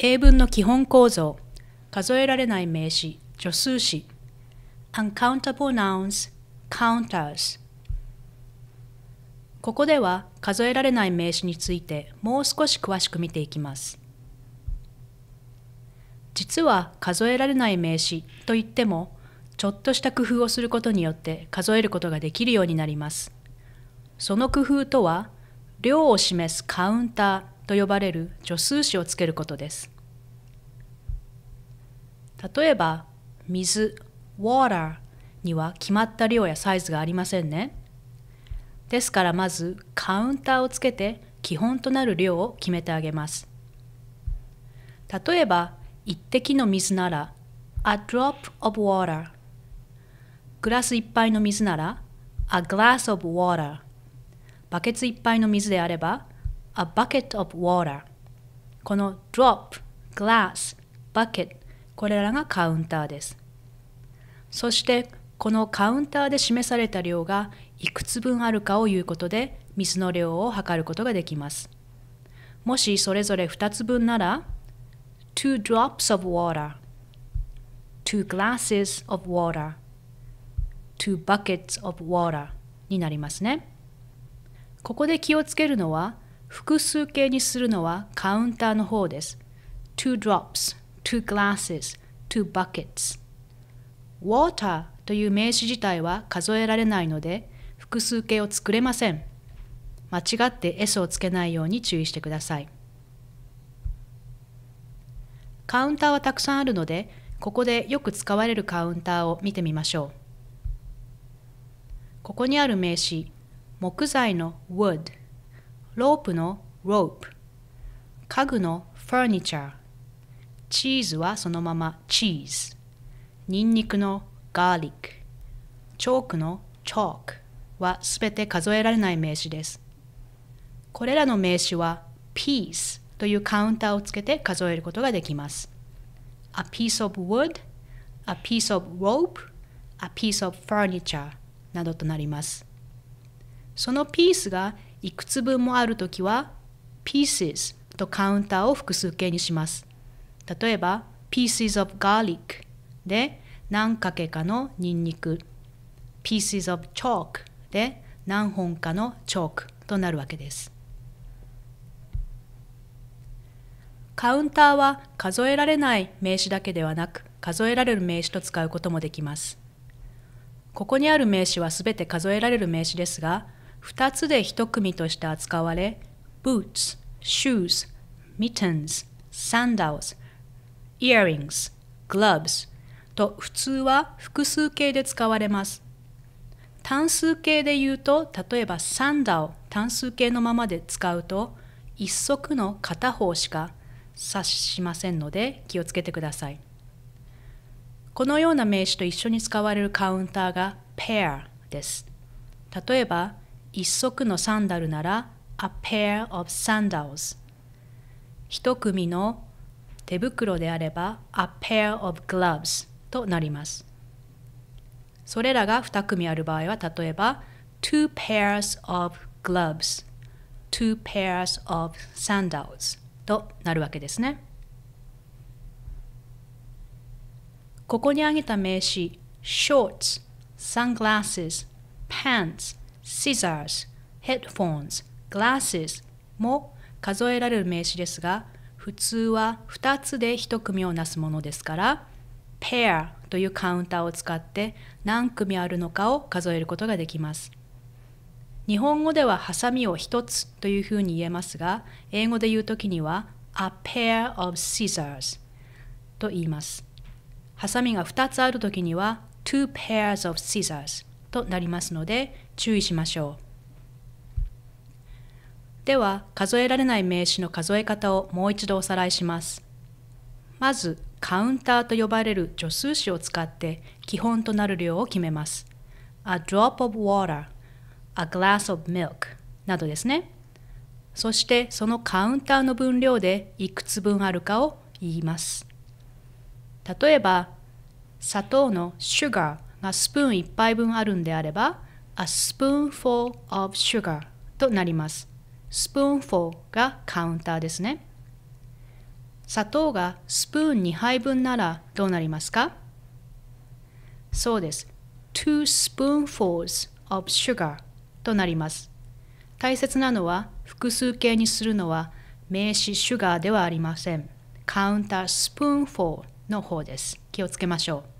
英文の基本構造、数えられない名詞、助数詞、uncountable nouns, counters。ここでは数えられない名詞についてもう少し詳しく見ていきます。実は数えられない名詞といっても、ちょっとした工夫をすることによって数えることができるようになります。その工夫とは、量を示すカウンター、と呼ばれる助数詞をつけることです。例えば、水 water には決まった量やサイズがありませんね。ですからまずカウンターをつけて基本となる量を決めてあげます。例えば、一滴の水なら a drop of water グラス一杯の水なら a glass of water バケツ一杯の水であれば a bucket of water この drop, glass, bucket これらがカウンターですそしてこのカウンターで示された量がいくつ分あるかを言うことで水の量を測ることができますもしそれぞれ2つ分なら two drops of water two glasses of water two buckets of water になりますねここで気をつけるのは複数形にするのはカウンターの方です。two drops, two glasses, two buckets。water という名詞自体は数えられないので複数形を作れません。間違って s をつけないように注意してください。カウンターはたくさんあるので、ここでよく使われるカウンターを見てみましょう。ここにある名詞、木材の wood ロープの rope 家具の furniture チーズはそのまま cheese ニンニクの garlic チョークの chalk はすべて数えられない名詞です。これらの名詞は piece というカウンターをつけて数えることができます。A piece of wood, a piece of rope, a piece of furniture などとなります。そのピースがいくつ分もあるときは pieces とカウンターを複数形にします。例えば pieces of garlic で何かけかのニンニク pieces of chalk で何本かのチョークとなるわけです。カウンターは数えられない名詞だけではなく数えられる名詞と使うこともできます。ここにある名詞はすべて数えられる名詞ですが、2つで1組として扱われ、boots、shoes、mittens、sandals、earrings、gloves と普通は複数形で使われます。単数形で言うと、例えばサンダを単数形のままで使うと、一足の片方しか察しませんので気をつけてください。このような名詞と一緒に使われるカウンターが pair です。例えば一足のサンダルなら a pair of sandals 一組の手袋であれば a pair of gloves となりますそれらが2組ある場合は例えば two pairs of gloves two pairs of sandals となるわけですねここに挙げた名詞 shorts, sunglasses, pants scissors、headphones、glasses も数えられる名詞ですが、普通は2つで1組をなすものですから、pair というカウンターを使って何組あるのかを数えることができます。日本語ではハサミを1つというふうに言えますが、英語で言うときには a pair of scissors と言います。ハサミが2つあるときには two pairs of scissors となりますので注意しましょう。では数えられない名詞の数え方をもう一度おさらいします。まずカウンターと呼ばれる助数詞を使って基本となる量を決めます。A drop of water, a glass of milk などですね。そしてそのカウンターの分量でいくつ分あるかを言います。例えば砂糖の sugar がスプーン1杯分あるんであれば a spoonful of sugar となります。spoonful がカウンターですね。砂糖がスプーン2杯分ならどうなりますかそうです。two spoonfuls of sugar となります。大切なのは複数形にするのは名詞 sugar ではありません。カウンタースプーンフォーの方です。気をつけましょう。